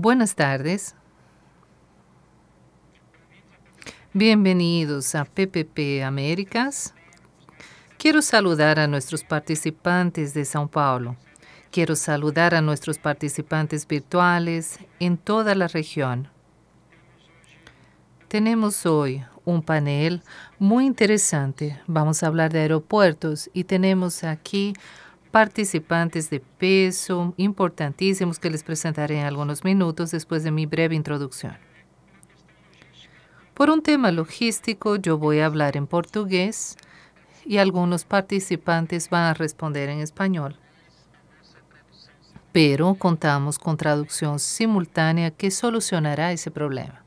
Buenas tardes. Bienvenidos a PPP Américas. Quiero saludar a nuestros participantes de São Paulo. Quiero saludar a nuestros participantes virtuales en toda la región. Tenemos hoy un panel muy interesante. Vamos a hablar de aeropuertos y tenemos aquí participantes de peso importantísimos que les presentaré en algunos minutos después de mi breve introducción. Por un tema logístico, yo voy a hablar en portugués y algunos participantes van a responder en español. Pero contamos con traducción simultánea que solucionará ese problema.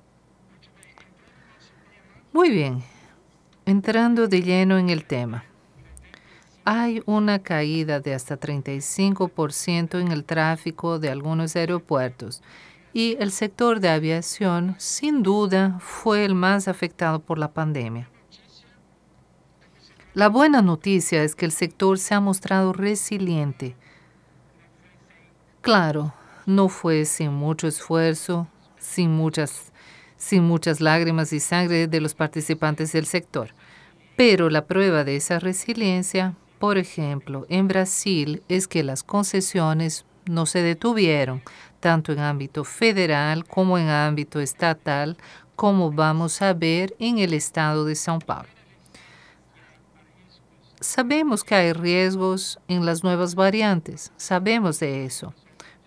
Muy bien, entrando de lleno en el tema hay una caída de hasta 35% en el tráfico de algunos aeropuertos y el sector de aviación sin duda fue el más afectado por la pandemia. La buena noticia es que el sector se ha mostrado resiliente. Claro, no fue sin mucho esfuerzo, sin muchas, sin muchas lágrimas y sangre de los participantes del sector, pero la prueba de esa resiliencia por ejemplo, en Brasil es que las concesiones no se detuvieron, tanto en ámbito federal como en ámbito estatal, como vamos a ver en el estado de São Paulo. Sabemos que hay riesgos en las nuevas variantes, sabemos de eso,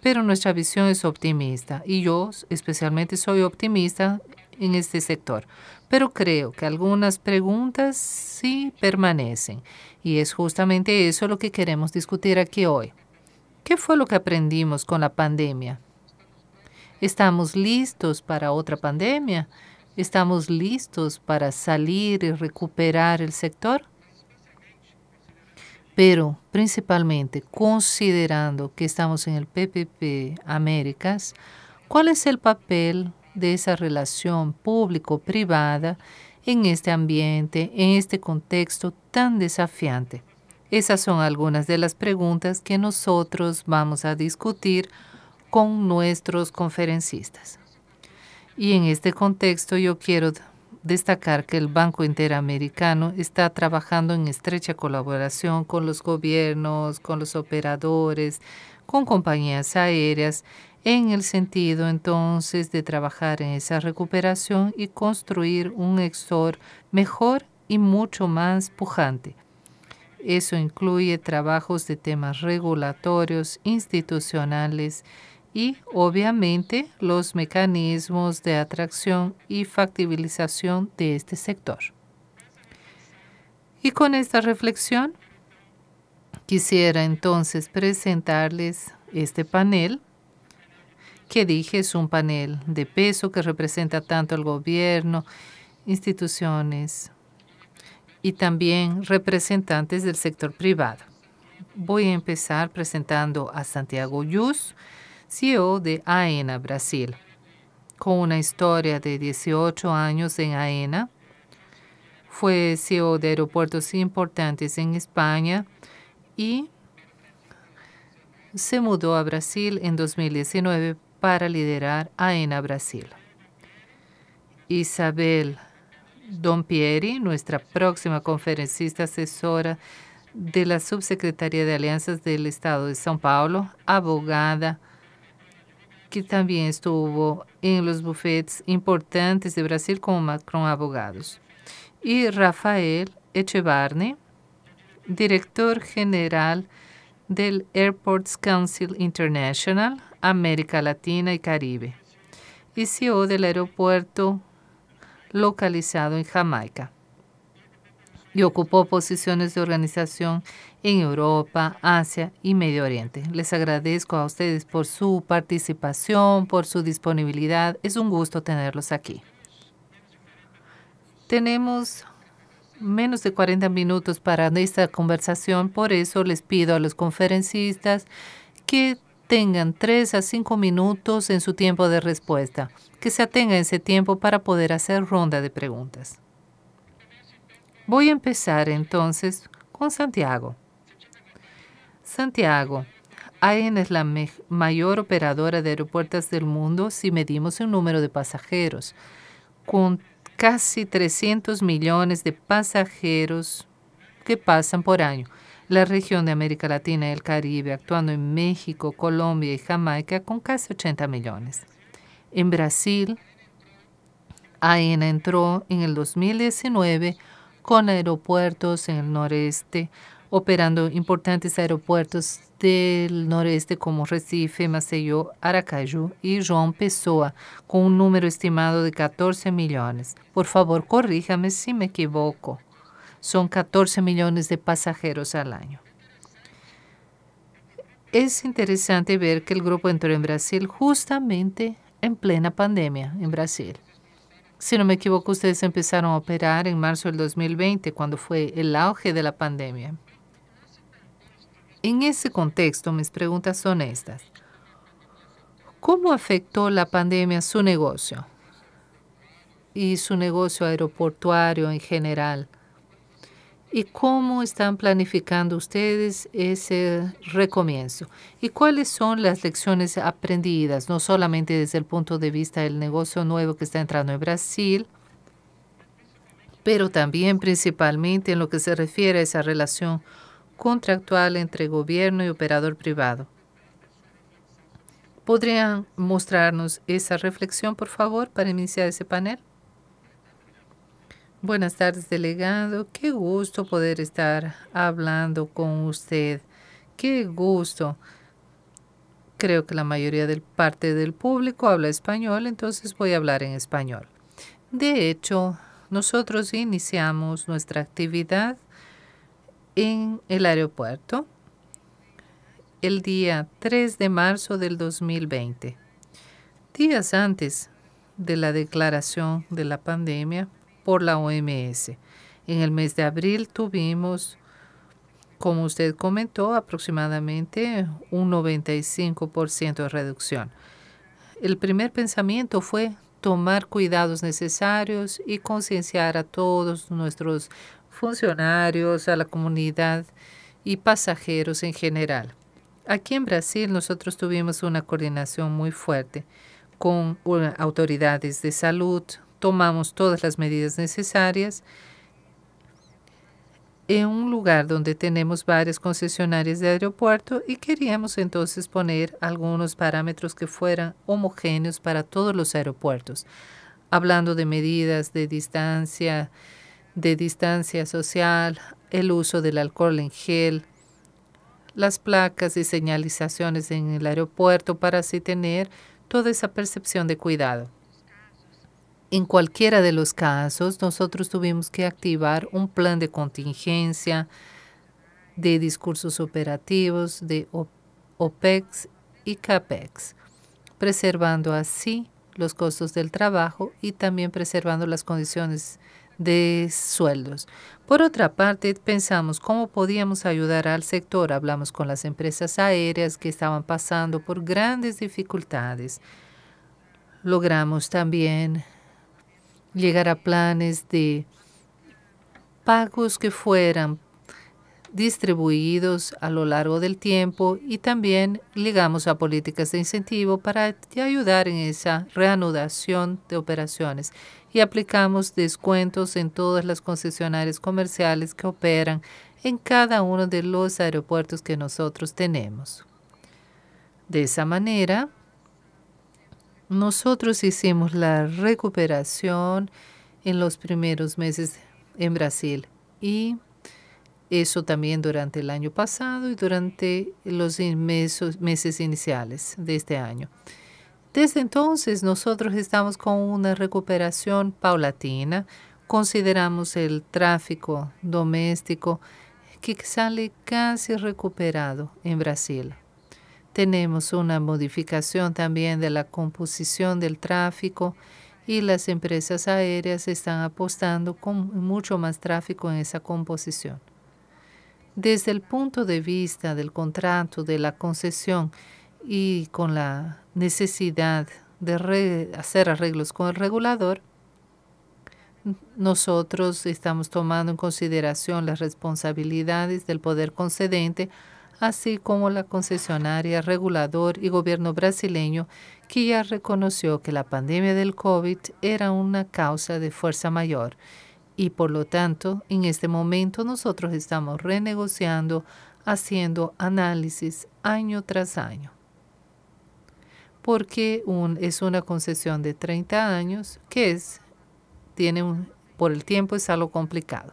pero nuestra visión es optimista y yo especialmente soy optimista en este sector pero creo que algunas preguntas sí permanecen y es justamente eso lo que queremos discutir aquí hoy. ¿Qué fue lo que aprendimos con la pandemia? ¿Estamos listos para otra pandemia? ¿Estamos listos para salir y recuperar el sector? Pero principalmente considerando que estamos en el PPP Américas, ¿cuál es el papel de esa relación público-privada en este ambiente, en este contexto tan desafiante? Esas son algunas de las preguntas que nosotros vamos a discutir con nuestros conferencistas. Y en este contexto yo quiero destacar que el Banco Interamericano está trabajando en estrecha colaboración con los gobiernos, con los operadores, con compañías aéreas en el sentido entonces de trabajar en esa recuperación y construir un exor mejor y mucho más pujante. Eso incluye trabajos de temas regulatorios, institucionales y obviamente los mecanismos de atracción y factibilización de este sector. Y con esta reflexión quisiera entonces presentarles este panel que dije, es un panel de peso que representa tanto al gobierno, instituciones y también representantes del sector privado. Voy a empezar presentando a Santiago Yus, CEO de AENA e Brasil, con una historia de 18 años en AENA. E Fue CEO de aeropuertos importantes en España y se mudó a Brasil en 2019 para liderar AENA Brasil. Isabel Dompieri, nuestra próxima conferencista asesora de la Subsecretaría de Alianzas del Estado de São Paulo, abogada que también estuvo en los bufetes importantes de Brasil con Macron Abogados. Y Rafael Echevarne, director general de del Airports Council International, América Latina y Caribe, y CEO del aeropuerto localizado en Jamaica. Y ocupó posiciones de organización en Europa, Asia y Medio Oriente. Les agradezco a ustedes por su participación, por su disponibilidad. Es un gusto tenerlos aquí. Tenemos menos de 40 minutos para esta conversación, por eso les pido a los conferencistas que tengan tres a 5 minutos en su tiempo de respuesta, que se a ese tiempo para poder hacer ronda de preguntas. Voy a empezar entonces con Santiago. Santiago, AEN es la mayor operadora de aeropuertos del mundo si medimos el número de pasajeros. Con casi 300 millones de pasajeros que pasan por año. La región de América Latina y el Caribe, actuando en México, Colombia y Jamaica, con casi 80 millones. En Brasil, AENA entró en el 2019 con aeropuertos en el noreste, operando importantes aeropuertos del noreste como Recife, Maceió, Aracaju y João Pessoa, con un número estimado de 14 millones. Por favor, corríjame si me equivoco. Son 14 millones de pasajeros al año. Es interesante ver que el grupo entró en Brasil justamente en plena pandemia en Brasil. Si no me equivoco, ustedes empezaron a operar en marzo del 2020, cuando fue el auge de la pandemia. En ese contexto, mis preguntas son estas. ¿Cómo afectó la pandemia su negocio y su negocio aeroportuario en general? ¿Y cómo están planificando ustedes ese recomienzo? ¿Y cuáles son las lecciones aprendidas, no solamente desde el punto de vista del negocio nuevo que está entrando en Brasil, pero también principalmente en lo que se refiere a esa relación contractual entre gobierno y operador privado. ¿Podrían mostrarnos esa reflexión, por favor, para iniciar ese panel? Buenas tardes, delegado. Qué gusto poder estar hablando con usted. Qué gusto. Creo que la mayoría de parte del público habla español, entonces voy a hablar en español. De hecho, nosotros iniciamos nuestra actividad en el aeropuerto el día 3 de marzo del 2020, días antes de la declaración de la pandemia por la OMS. En el mes de abril tuvimos, como usted comentó, aproximadamente un 95% de reducción. El primer pensamiento fue tomar cuidados necesarios y concienciar a todos nuestros funcionarios, a la comunidad y pasajeros en general. Aquí en Brasil nosotros tuvimos una coordinación muy fuerte con eh, autoridades de salud, tomamos todas las medidas necesarias en un lugar donde tenemos varios concesionarios de aeropuerto y queríamos entonces poner algunos parámetros que fueran homogéneos para todos los aeropuertos, hablando de medidas de distancia, de distancia social, el uso del alcohol en gel, las placas y señalizaciones en el aeropuerto para así tener toda esa percepción de cuidado. En cualquiera de los casos, nosotros tuvimos que activar un plan de contingencia, de discursos operativos, de OPEX y CAPEX, preservando así los costos del trabajo y también preservando las condiciones de sueldos. Por otra parte, pensamos cómo podíamos ayudar al sector. Hablamos con las empresas aéreas que estaban pasando por grandes dificultades. Logramos también llegar a planes de pagos que fueran distribuidos a lo largo del tiempo y también llegamos a políticas de incentivo para ayudar en esa reanudación de operaciones y aplicamos descuentos en todas las concesionarias comerciales que operan en cada uno de los aeropuertos que nosotros tenemos. De esa manera, nosotros hicimos la recuperación en los primeros meses en Brasil y eso también durante el año pasado y durante los meses iniciales de este año. Desde entonces nosotros estamos con una recuperación paulatina. Consideramos el tráfico doméstico que sale casi recuperado en Brasil. Tenemos una modificación también de la composición del tráfico y las empresas aéreas están apostando con mucho más tráfico en esa composición. Desde el punto de vista del contrato de la concesión y con la necesidad de hacer arreglos con el regulador, nosotros estamos tomando en consideración las responsabilidades del poder concedente, así como la concesionaria, regulador y gobierno brasileño, que ya reconoció que la pandemia del COVID era una causa de fuerza mayor. Y por lo tanto, en este momento nosotros estamos renegociando, haciendo análisis año tras año porque es una concesión de 30 años que es, tiene por el tiempo es algo complicado.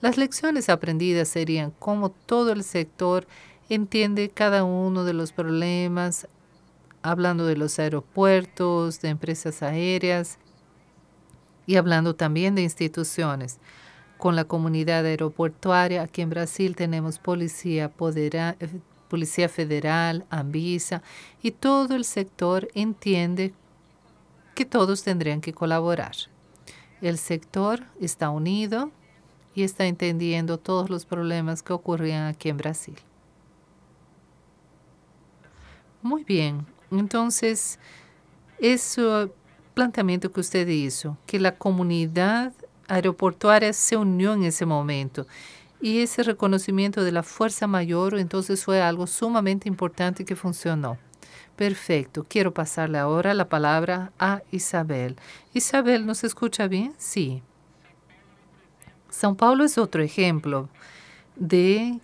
Las lecciones aprendidas serían cómo todo el sector entiende cada uno de los problemas, hablando de los aeropuertos, de empresas aéreas y hablando también de instituciones. Con la comunidad aeroportuaria, aquí en Brasil tenemos policía, podera, eh, Policía Federal, Anvisa y todo el sector entiende que todos tendrían que colaborar. El sector está unido y está entendiendo todos los problemas que ocurrían aquí en Brasil. Muy bien, entonces, ese planteamiento que usted hizo, que la comunidad aeroportuaria se unió en ese momento y ese reconocimiento de la fuerza mayor entonces fue algo sumamente importante que funcionó. Perfecto. Quiero pasarle ahora la palabra a Isabel. Isabel, ¿nos escucha bien? Sí. San Paulo es otro ejemplo de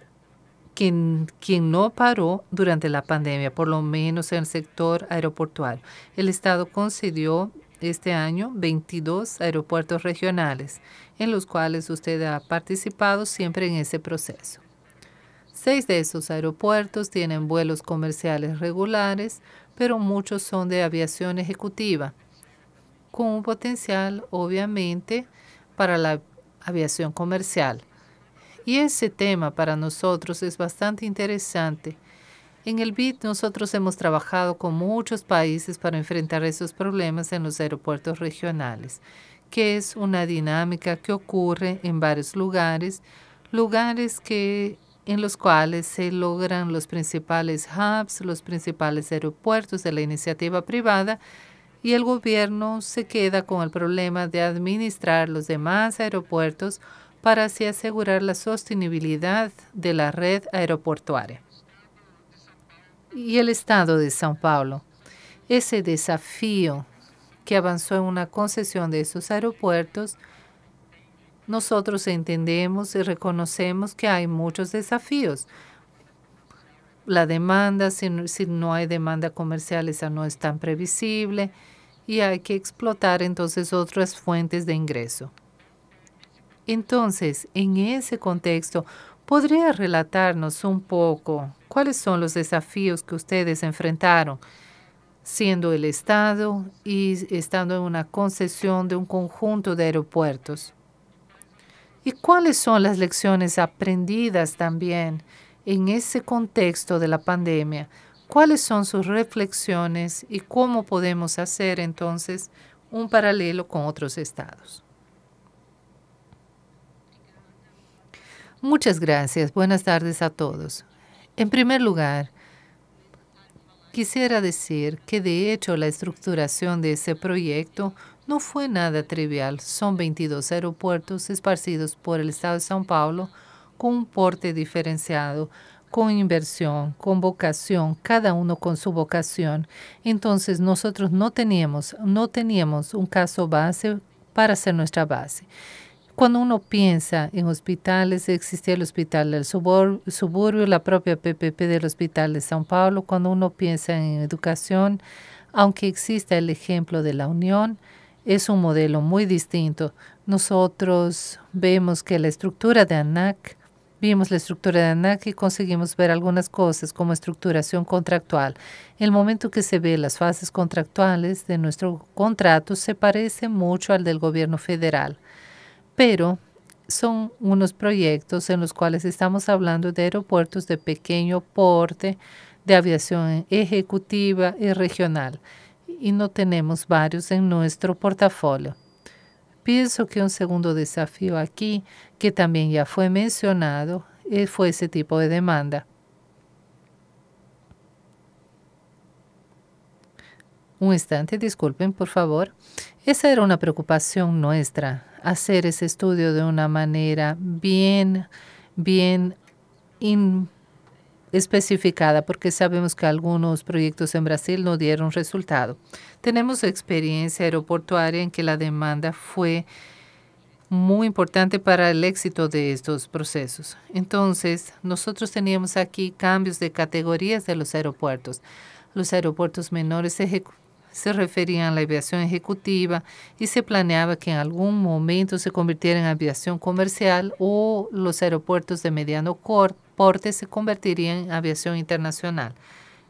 quien, quien, no paró durante la pandemia, por lo menos en el sector aeroportuario. El Estado concedió este año 22 aeropuertos regionales, en los cuales usted ha participado siempre en ese proceso. Seis de esos aeropuertos tienen vuelos comerciales regulares, pero muchos son de aviación ejecutiva, con un potencial, obviamente, para la aviación comercial. Y ese tema para nosotros es bastante interesante en el BID nosotros hemos trabajado con muchos países para enfrentar esos problemas en los aeropuertos regionales, que es una dinámica que ocurre en varios lugares, lugares que en los cuales se logran los principales hubs, los principales aeropuertos de la iniciativa privada y el gobierno se queda con el problema de administrar los demás aeropuertos para así asegurar la sostenibilidad de la red aeroportuaria y el Estado de São Paulo. Ese desafío que avanzó en una concesión de esos aeropuertos, nosotros entendemos y reconocemos que hay muchos desafíos. La demanda, si no, hay demanda comercial, esa no es tan previsible y hay que explotar entonces otras fuentes de ingreso. Entonces, en ese contexto, ¿Podría relatarnos un poco cuáles son los desafíos que ustedes enfrentaron siendo el Estado y estando en una concesión de un conjunto de aeropuertos? ¿Y cuáles son las lecciones aprendidas también en ese contexto de la pandemia? ¿Cuáles son sus reflexiones y cómo podemos hacer entonces un paralelo con otros estados? Muchas gracias. Buenas tardes a todos. En primer lugar, quisiera decir que de hecho la estructuración de ese proyecto no fue nada trivial. Son 22 aeropuertos esparcidos por el estado de São Paulo con un porte diferenciado, con inversión, con vocación, cada uno con su vocación. Entonces nosotros no teníamos, no teníamos un caso base para ser nuestra base. Cuando uno piensa en hospitales, existía el hospital del suburbio, la propia PPP del Hospital de São Paulo. Cuando uno piensa en educación, aunque exista el ejemplo de la Unión, es un modelo muy distinto. Nosotros vemos que la estructura de ANAC, vimos la estructura de ANAC y conseguimos ver algunas cosas como estructuración contractual. El momento que se ve las fases contractuales de nuestro contrato se parece mucho al del gobierno federal pero son unos proyectos en los cuales estamos hablando de aeropuertos de pequeño porte, de aviación ejecutiva y regional, y no tenemos varios en nuestro portafolio. Pienso que un segundo desafío aquí, que también ya fue mencionado, eh, fue ese tipo de demanda. Un instante, disculpen, por favor. Esa era una preocupación nuestra, hacer ese estudio de una manera bien, bien especificada, porque sabemos que algunos proyectos en Brasil no dieron resultado. Tenemos experiencia aeroportuaria en que la demanda fue muy importante para el éxito de estos procesos. Entonces, nosotros teníamos aquí cambios de categorías de los aeropuertos. Los aeropuertos menores ejecutados, se referían a la aviación ejecutiva y se planeaba que en algún momento se convirtiera en aviación comercial o los aeropuertos de mediano porte se convertirían en aviación internacional.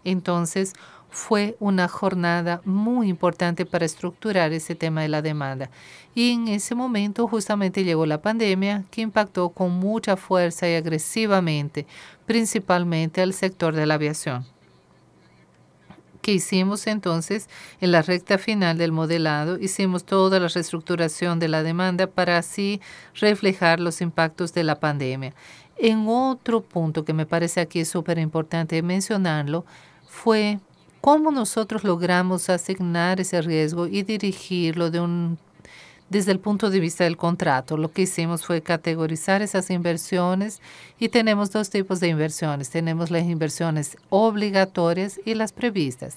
Entonces, fue una jornada muy importante para estructurar ese tema de la demanda. Y en ese momento justamente llegó la pandemia que impactó con mucha fuerza y agresivamente, principalmente al sector de la aviación que hicimos entonces en la recta final del modelado, hicimos toda la reestructuración de la demanda para así reflejar los impactos de la pandemia. En otro punto que me parece aquí súper importante mencionarlo fue cómo nosotros logramos asignar ese riesgo y dirigirlo de un desde el punto de vista del contrato. Lo que hicimos fue categorizar esas inversiones y tenemos dos tipos de inversiones. Tenemos las inversiones obligatorias y las previstas.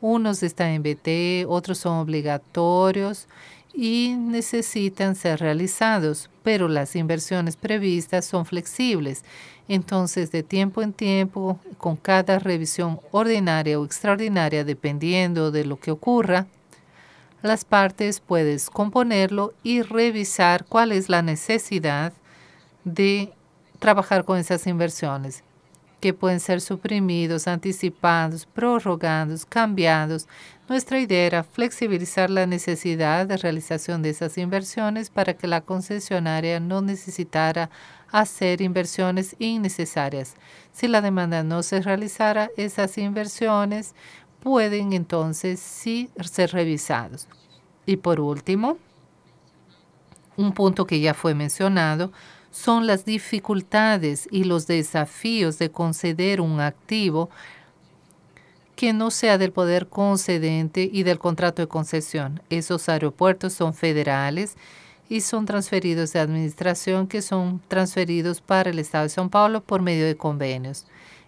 Unos están en BT, otros son obligatorios y necesitan ser realizados, pero las inversiones previstas son flexibles. Entonces, de tiempo en tiempo, con cada revisión ordinaria o extraordinaria, dependiendo de lo que ocurra, las partes puedes componerlo y revisar cuál es la necesidad de trabajar con esas inversiones, que pueden ser suprimidos, anticipados, prorrogados, cambiados. Nuestra idea era flexibilizar la necesidad de realización de esas inversiones para que la concesionaria no necesitara hacer inversiones innecesarias. Si la demanda no se realizara, esas inversiones pueden entonces sí ser revisados. Y por último, un punto que ya fue mencionado, son las dificultades y los desafíos de conceder un activo que no sea del poder concedente y del contrato de concesión. Esos aeropuertos son federales y son transferidos de administración que son transferidos para el Estado de São Paulo por medio de convenios.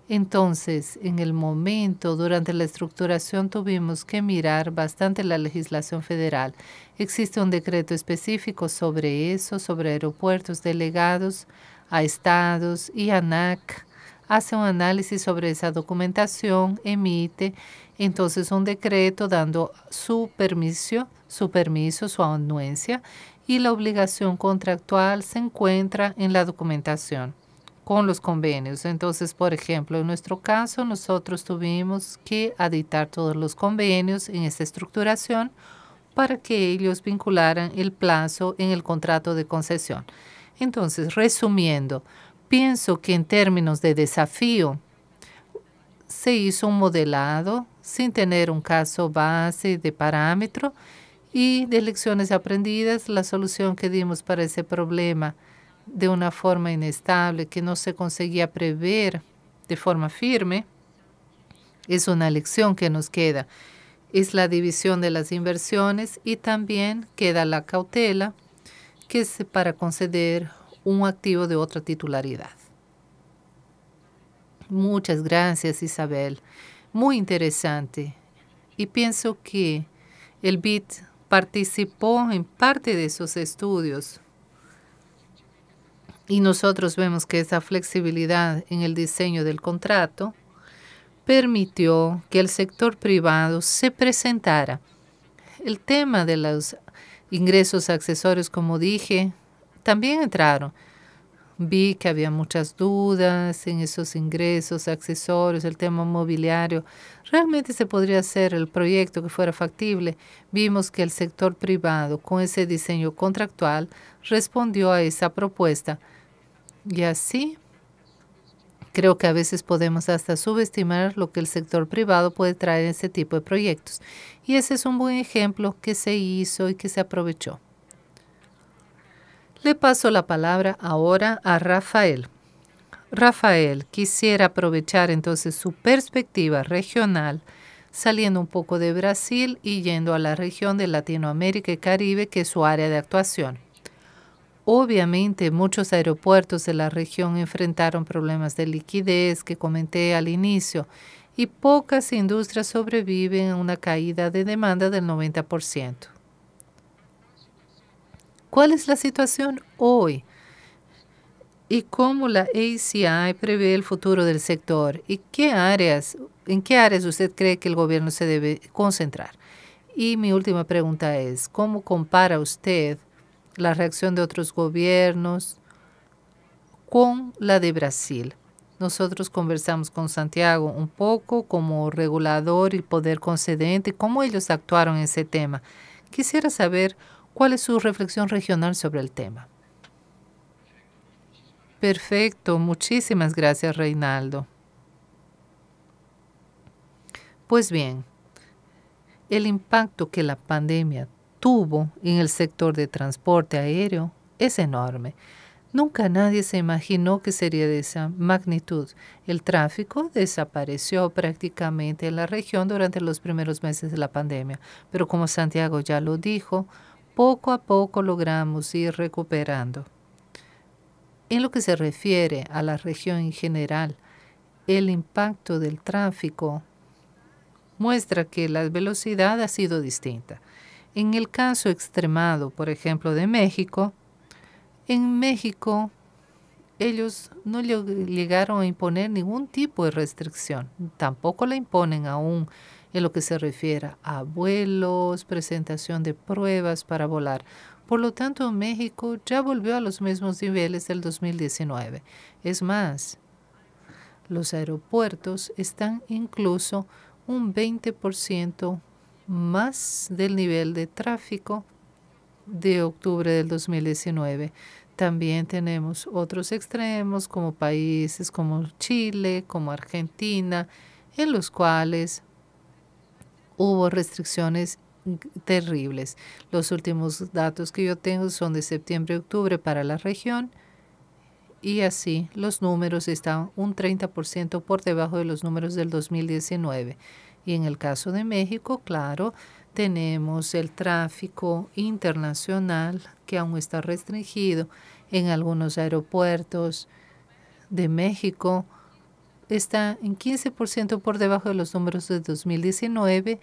Entonces, en el momento, durante la estructuración, tuvimos que mirar bastante la legislación federal. Existe un decreto específico sobre eso, sobre aeropuertos delegados a estados y ANAC hace un análisis sobre esa documentación, emite entonces un decreto dando su permiso, su permiso, su anuencia y la obligación contractual se encuentra en la documentación con los convenios. Entonces, por ejemplo, en nuestro caso, nosotros tuvimos que editar todos los convenios en esta estructuración para que ellos vincularan el plazo en el contrato de concesión. Entonces, resumiendo, pienso que en términos de desafío, se hizo un modelado sin tener un caso base de parámetro y de lecciones aprendidas, la solución que dimos para ese problema de una forma inestable que no se conseguía prever de forma firme, es una lección que nos queda. Es la división de las inversiones y también queda la cautela, que es para conceder un activo de otra titularidad. Muchas gracias, Isabel. Muy interesante. Y pienso que el BIT participó en parte de esos estudios y nosotros vemos que esa flexibilidad en el diseño del contrato permitió que el sector privado se presentara. El tema de los ingresos accesorios, como dije, también entraron. Vi que había muchas dudas en esos ingresos accesorios, el tema mobiliario. Realmente se podría hacer el proyecto que fuera factible. Vimos que el sector privado, con ese diseño contractual, respondió a esa propuesta y así, creo que a veces podemos hasta subestimar lo que el sector privado puede traer en este tipo de proyectos. Y ese es un buen ejemplo que se hizo y que se aprovechó. Le paso la palabra ahora a Rafael. Rafael, quisiera aprovechar entonces su perspectiva regional, saliendo un poco de Brasil y yendo a la región de Latinoamérica y Caribe, que es su área de actuación. Obviamente muchos aeropuertos de la región enfrentaron problemas de liquidez que comenté al inicio y pocas industrias sobreviven a una caída de demanda del 90%. ¿Cuál es la situación hoy? ¿Y cómo la ACI prevé el futuro del sector? ¿Y qué áreas, en qué áreas usted cree que el gobierno se debe concentrar? Y mi última pregunta es, ¿cómo compara usted la reacción de otros gobiernos con la de Brasil. Nosotros conversamos con Santiago un poco como regulador y poder concedente, cómo ellos actuaron en ese tema. Quisiera saber cuál es su reflexión regional sobre el tema. Perfecto, muchísimas gracias Reinaldo. Pues bien, el impacto que la pandemia tuvo en el sector de transporte aéreo es enorme. Nunca nadie se imaginó que sería de esa magnitud. El tráfico desapareció prácticamente en la región durante los primeros meses de la pandemia, pero como Santiago ya lo dijo, poco a poco logramos ir recuperando. En lo que se refiere a la región en general, el impacto del tráfico muestra que la velocidad ha sido distinta. En el caso extremado, por ejemplo, de México, en México ellos no llegaron a imponer ningún tipo de restricción. Tampoco la imponen aún en lo que se refiere a vuelos, presentación de pruebas para volar. Por lo tanto, México ya volvió a los mismos niveles del 2019. Es más, los aeropuertos están incluso un 20% más del nivel de tráfico de octubre del 2019. También tenemos otros extremos como países como Chile, como Argentina, en los cuales hubo restricciones terribles. Los últimos datos que yo tengo son de septiembre y octubre para la región y así los números están un 30% por debajo de los números del 2019. Y en el caso de México, claro, tenemos el tráfico internacional que aún está restringido en algunos aeropuertos de México. Está en 15% por debajo de los números de 2019,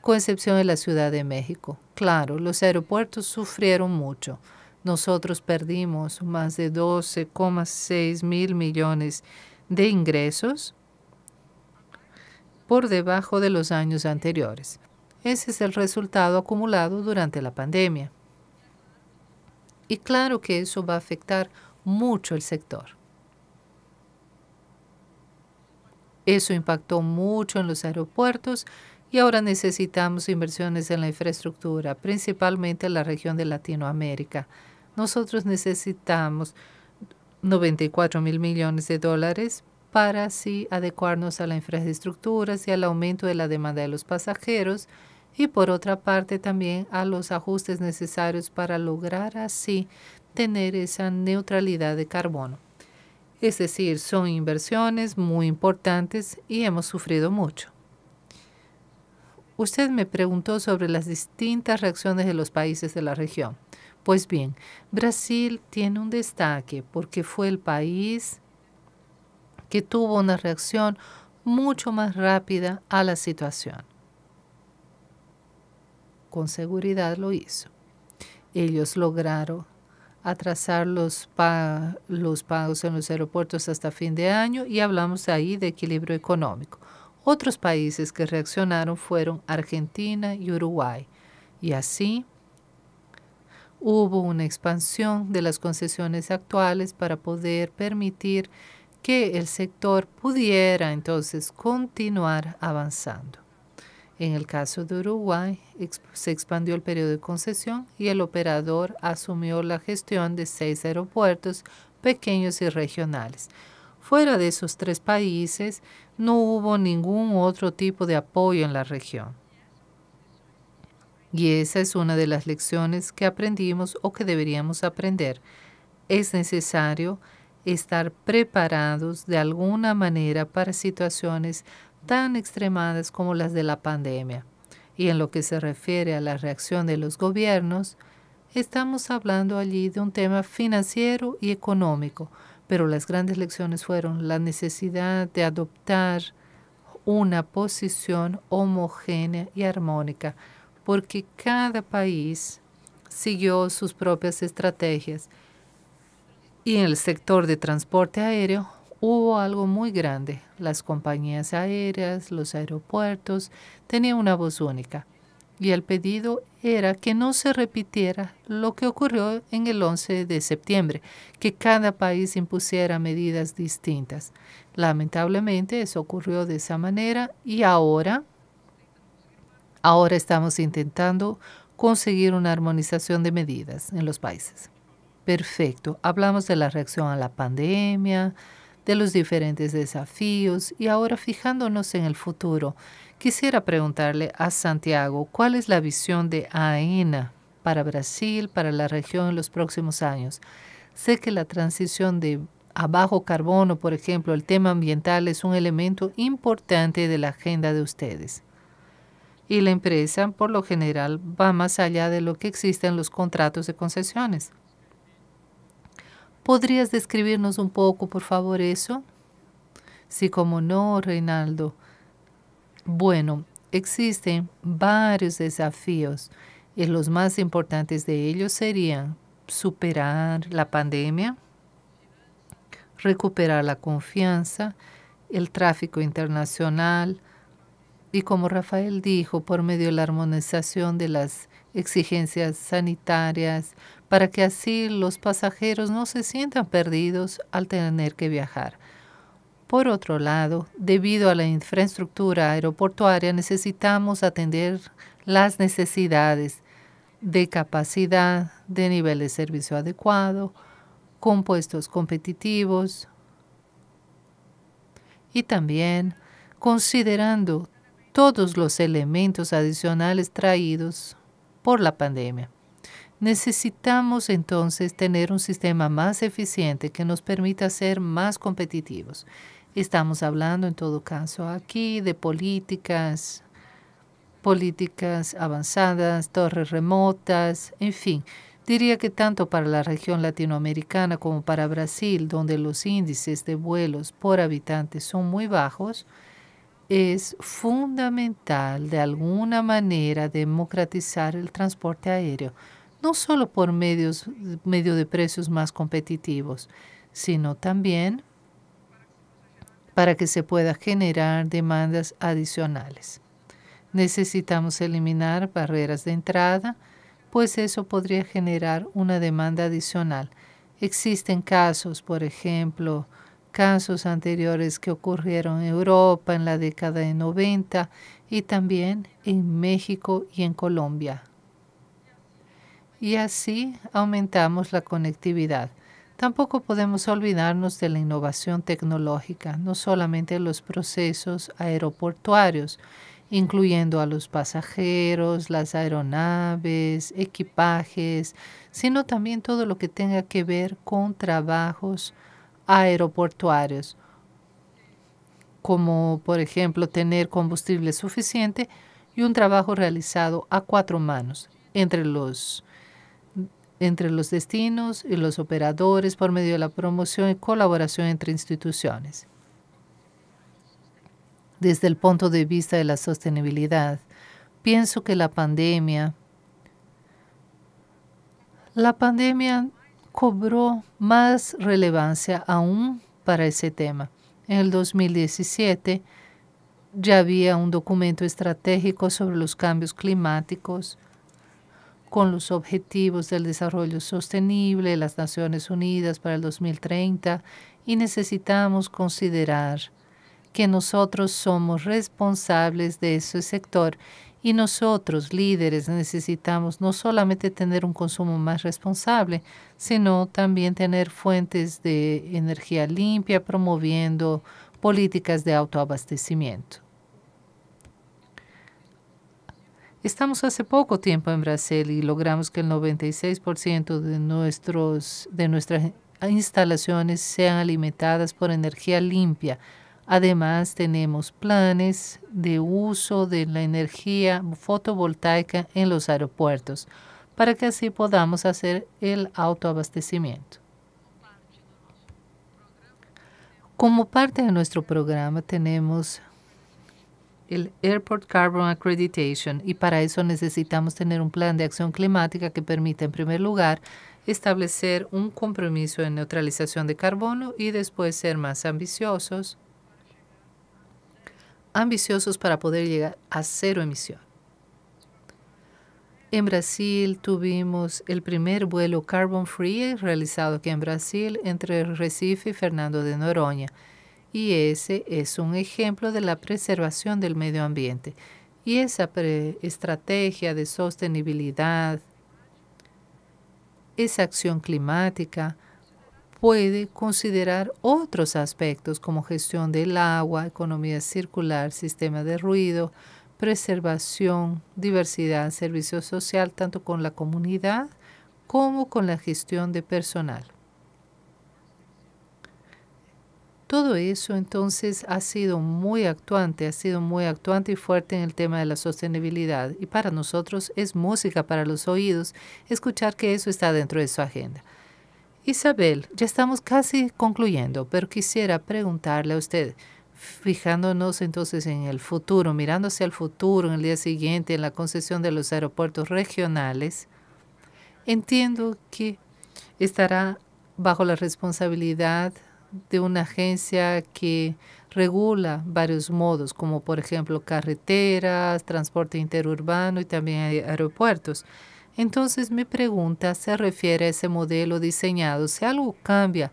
con excepción de la Ciudad de México. Claro, los aeropuertos sufrieron mucho. Nosotros perdimos más de 12,6 mil millones de ingresos por debajo de los años anteriores. Ese es el resultado acumulado durante la pandemia. Y claro que eso va a afectar mucho el sector. Eso impactó mucho en los aeropuertos y ahora necesitamos inversiones en la infraestructura, principalmente en la región de Latinoamérica. Nosotros necesitamos 94 mil millones de dólares para así adecuarnos a la infraestructuras y al aumento de la demanda de los pasajeros y por otra parte también a los ajustes necesarios para lograr así tener esa neutralidad de carbono. Es decir, son inversiones muy importantes y hemos sufrido mucho. Usted me preguntó sobre las distintas reacciones de los países de la región. Pues bien, Brasil tiene un destaque porque fue el país que tuvo una reacción mucho más rápida a la situación. Con seguridad lo hizo. Ellos lograron atrasar los, los pagos en los aeropuertos hasta fin de año y hablamos ahí de equilibrio económico. Otros países que reaccionaron fueron Argentina y Uruguay. Y así hubo una expansión de las concesiones actuales para poder permitir que el sector pudiera entonces continuar avanzando. En el caso de Uruguay, se expandió el periodo de concesión y el operador asumió la gestión de seis aeropuertos pequeños y regionales. Fuera de esos tres países, no hubo ningún otro tipo de apoyo en la región. Y esa es una de las lecciones que aprendimos o que deberíamos aprender. Es necesario estar preparados de alguna manera para situaciones tan extremadas como las de la pandemia. Y en lo que se refiere a la reacción de los gobiernos, estamos hablando allí de un tema financiero y económico, pero las grandes lecciones fueron la necesidad de adoptar una posición homogénea y armónica, porque cada país siguió sus propias estrategias y en el sector de transporte aéreo hubo algo muy grande. Las compañías aéreas, los aeropuertos tenían una voz única. Y el pedido era que no se repitiera lo que ocurrió en el 11 de septiembre, que cada país impusiera medidas distintas. Lamentablemente eso ocurrió de esa manera y ahora, ahora estamos intentando conseguir una armonización de medidas en los países. Perfecto. Hablamos de la reacción a la pandemia, de los diferentes desafíos y ahora fijándonos en el futuro, quisiera preguntarle a Santiago cuál es la visión de AENA para Brasil, para la región en los próximos años. Sé que la transición de a bajo carbono, por ejemplo, el tema ambiental es un elemento importante de la agenda de ustedes. Y la empresa, por lo general, va más allá de lo que existe en los contratos de concesiones. ¿Podrías describirnos un poco, por favor, eso? Sí, como no, Reinaldo. Bueno, existen varios desafíos y los más importantes de ellos serían superar la pandemia, recuperar la confianza, el tráfico internacional, y como Rafael dijo, por medio de la armonización de las exigencias sanitarias, para que así los pasajeros no se sientan perdidos al tener que viajar. Por otro lado, debido a la infraestructura aeroportuaria, necesitamos atender las necesidades de capacidad, de nivel de servicio adecuado, con puestos competitivos y también considerando todos los elementos adicionales traídos por la pandemia. Necesitamos entonces tener un sistema más eficiente que nos permita ser más competitivos. Estamos hablando en todo caso aquí de políticas, políticas avanzadas, torres remotas, en fin. Diría que tanto para la región latinoamericana como para Brasil, donde los índices de vuelos por habitante son muy bajos, es fundamental de alguna manera democratizar el transporte aéreo, no solo por medios, medio de precios más competitivos, sino también para que se pueda generar demandas adicionales. Necesitamos eliminar barreras de entrada, pues eso podría generar una demanda adicional. Existen casos, por ejemplo, casos anteriores que ocurrieron en Europa en la década de 90 y también en México y en Colombia. Y así aumentamos la conectividad. Tampoco podemos olvidarnos de la innovación tecnológica, no solamente los procesos aeroportuarios, incluyendo a los pasajeros, las aeronaves, equipajes, sino también todo lo que tenga que ver con trabajos aeroportuarios, como por ejemplo tener combustible suficiente y un trabajo realizado a cuatro manos entre los, entre los destinos y los operadores por medio de la promoción y colaboración entre instituciones. Desde el punto de vista de la sostenibilidad, pienso que la pandemia, la pandemia cobró más relevancia aún para ese tema. En el 2017 ya había un documento estratégico sobre los cambios climáticos con los objetivos del desarrollo sostenible de las Naciones Unidas para el 2030 y necesitamos considerar que nosotros somos responsables de ese sector y nosotros, líderes, necesitamos no solamente tener un consumo más responsable, sino también tener fuentes de energía limpia, promoviendo políticas de autoabastecimiento. Estamos hace poco tiempo en Brasil y logramos que el 96% de, nuestros, de nuestras instalaciones sean alimentadas por energía limpia Además, tenemos planes de uso de la energía fotovoltaica en los aeropuertos para que así podamos hacer el autoabastecimiento. Como parte de nuestro programa tenemos el Airport Carbon Accreditation y para eso necesitamos tener un plan de acción climática que permita en primer lugar establecer un compromiso en neutralización de carbono y después ser más ambiciosos ambiciosos para poder llegar a cero emisión. En Brasil tuvimos el primer vuelo Carbon Free realizado aquí en Brasil entre Recife y Fernando de Noroña. Y ese es un ejemplo de la preservación del medio ambiente. Y esa estrategia de sostenibilidad, esa acción climática, puede considerar otros aspectos como gestión del agua, economía circular, sistema de ruido, preservación, diversidad, servicio social, tanto con la comunidad como con la gestión de personal. Todo eso entonces ha sido muy actuante, ha sido muy actuante y fuerte en el tema de la sostenibilidad. Y para nosotros es música para los oídos escuchar que eso está dentro de su agenda. Isabel, ya estamos casi concluyendo, pero quisiera preguntarle a usted, fijándonos entonces en el futuro, mirándose al futuro en el día siguiente en la concesión de los aeropuertos regionales, entiendo que estará bajo la responsabilidad de una agencia que regula varios modos, como por ejemplo carreteras, transporte interurbano y también aeropuertos. Entonces mi pregunta se refiere a ese modelo diseñado. Si algo cambia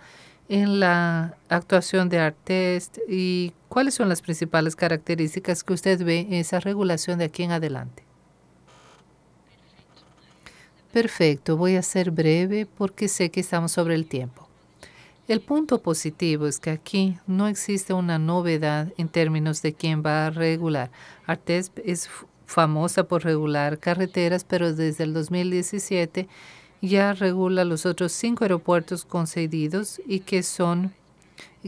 en la actuación de Artest y cuáles son las principales características que usted ve en esa regulación de aquí en adelante. Perfecto, voy a ser breve porque sé que estamos sobre el tiempo. El punto positivo es que aquí no existe una novedad en términos de quién va a regular. Artest es famosa por regular carreteras, pero desde el 2017 ya regula los otros cinco aeropuertos concedidos y que son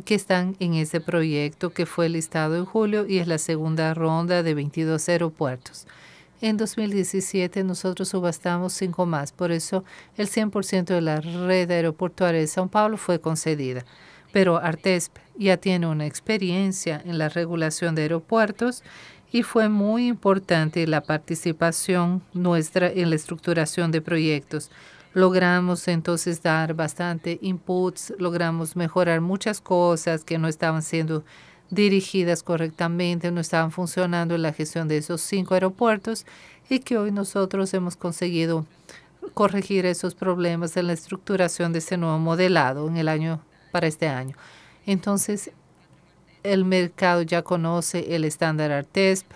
que están en ese proyecto que fue listado en julio y es la segunda ronda de 22 aeropuertos. En 2017 nosotros subastamos cinco más, por eso el 100% de la red aeroportuaria de São Paulo fue concedida. Pero Artesp ya tiene una experiencia en la regulación de aeropuertos y fue muy importante la participación nuestra en la estructuración de proyectos. Logramos entonces dar bastante inputs, logramos mejorar muchas cosas que no estaban siendo dirigidas correctamente, no estaban funcionando en la gestión de esos cinco aeropuertos y que hoy nosotros hemos conseguido corregir esos problemas en la estructuración de ese nuevo modelado en el año para este año. Entonces, el mercado ya conoce el estándar ARTESP,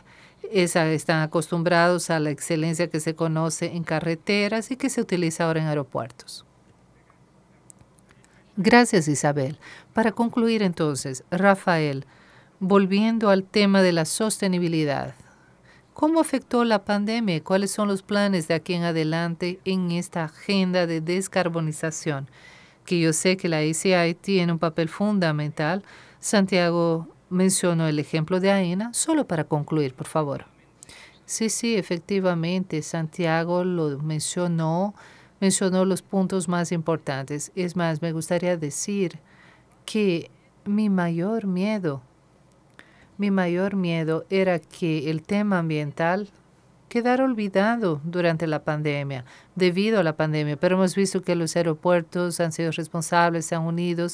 están acostumbrados a la excelencia que se conoce en carreteras y que se utiliza ahora en aeropuertos. Gracias, Isabel. Para concluir entonces, Rafael, volviendo al tema de la sostenibilidad, ¿cómo afectó la pandemia cuáles son los planes de aquí en adelante en esta agenda de descarbonización? Que yo sé que la ICI tiene un papel fundamental Santiago mencionó el ejemplo de Aena, solo para concluir, por favor. Sí, sí, efectivamente, Santiago lo mencionó, mencionó los puntos más importantes. Es más, me gustaría decir que mi mayor miedo, mi mayor miedo era que el tema ambiental quedar olvidado durante la pandemia, debido a la pandemia, pero hemos visto que los aeropuertos han sido responsables, se han unido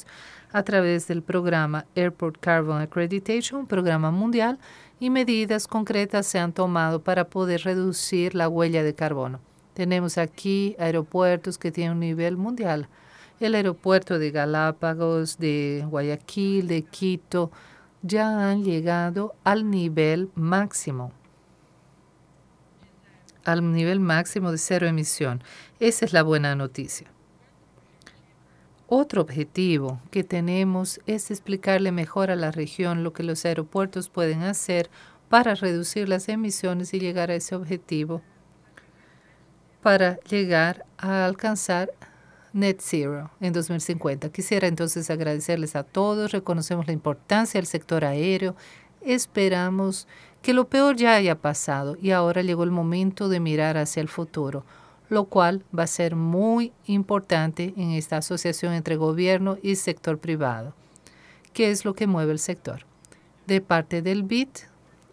a través del programa Airport Carbon Accreditation, un programa mundial, y medidas concretas se han tomado para poder reducir la huella de carbono. Tenemos aquí aeropuertos que tienen un nivel mundial. El aeropuerto de Galápagos, de Guayaquil, de Quito, ya han llegado al nivel máximo al nivel máximo de cero emisión. Esa es la buena noticia. Otro objetivo que tenemos es explicarle mejor a la región lo que los aeropuertos pueden hacer para reducir las emisiones y llegar a ese objetivo para llegar a alcanzar Net Zero en 2050. Quisiera entonces agradecerles a todos, reconocemos la importancia del sector aéreo, esperamos que lo peor ya haya pasado y ahora llegó el momento de mirar hacia el futuro, lo cual va a ser muy importante en esta asociación entre gobierno y sector privado. que es lo que mueve el sector? De parte del BIT,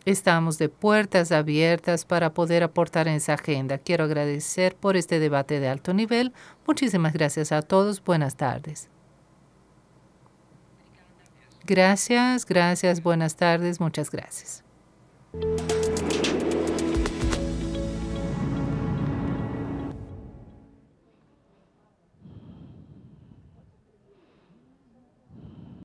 estamos de puertas abiertas para poder aportar en esa agenda. Quiero agradecer por este debate de alto nivel. Muchísimas gracias a todos. Buenas tardes. Gracias, gracias, buenas tardes, muchas gracias. Thank you.